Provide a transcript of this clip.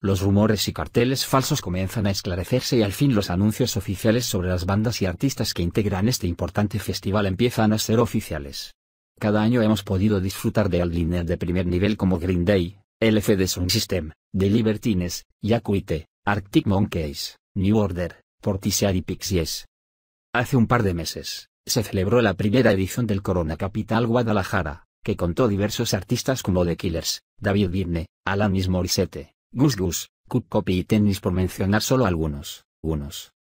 Los rumores y carteles falsos comienzan a esclarecerse y al fin los anuncios oficiales sobre las bandas y artistas que integran este importante festival empiezan a ser oficiales. Cada año hemos podido disfrutar de alineas de primer nivel como Green Day, LFD Sound System, The Libertines, Yakuite, Arctic Monkeys, New Order, Portishead y Pixies. Hace un par de meses, se celebró la primera edición del Corona Capital Guadalajara, que contó diversos artistas como The Killers, David Byrne, Alanis Morissette, Gus Gus, Cup Copy y Tennis por mencionar solo algunos. Unos.